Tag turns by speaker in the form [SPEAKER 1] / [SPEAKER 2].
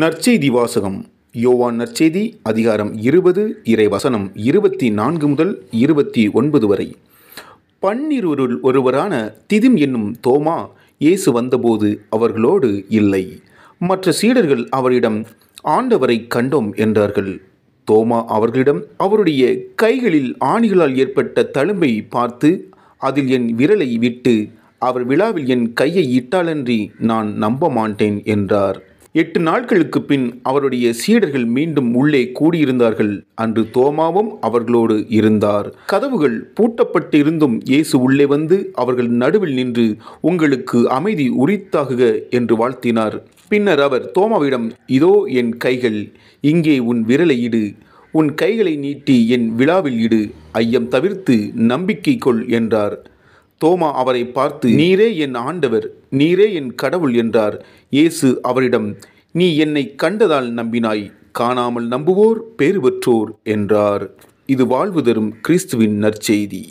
[SPEAKER 1] நற்செய்தி வாசகம் யோவான் நற்செய்தி அதிகாரம் இருபது இறை வசனம் இருபத்தி நான்கு முதல் இருபத்தி ஒன்பது வரை பன்னிருவருள் ஒருவரான திதிம் என்னும் தோமா இயேசு வந்தபோது அவர்களோடு இல்லை மற்ற சீடர்கள் அவரிடம் ஆண்டவரை கண்டோம் என்றார்கள் தோமா அவர்களிடம் அவருடைய கைகளில் ஆணிகளால் ஏற்பட்ட தழும்பை பார்த்து அதில் என் விரலை விட்டு அவர் விழாவில் என் கையை இட்டாலன்றி நான் நம்ப மாட்டேன் என்றார் எட்டு நாட்களுக்கு பின் அவருடைய சீடர்கள் மீண்டும் உள்ளே கூடியிருந்தார்கள் அன்று தோமாவும் அவர்களோடு இருந்தார் கதவுகள் பூட்டப்பட்டு இருந்தும் இயேசு உள்ளே வந்து அவர்கள் நடுவில் நின்று உங்களுக்கு அமைதி உரித்தாகுக என்று வாழ்த்தினார் பின்னர் அவர் தோமாவிடம் இதோ என் கைகள் இங்கே உன் விரலை இடு உன் கைகளை நீட்டி என் விழாவில் இடு ஐயம் தவிர்த்து நம்பிக்கை கொள் என்றார் தோமா அவரை பார்த்து நீரே என் ஆண்டவர் நீரே என் கடவுள் என்றார் இயேசு அவரிடம் நீ என்னை கண்டதால் நம்பினாய் காணாமல் நம்புவோர் பேறு பெற்றோர் என்றார் இது வாழ்வு தரும் கிறிஸ்துவின் நற்செய்தி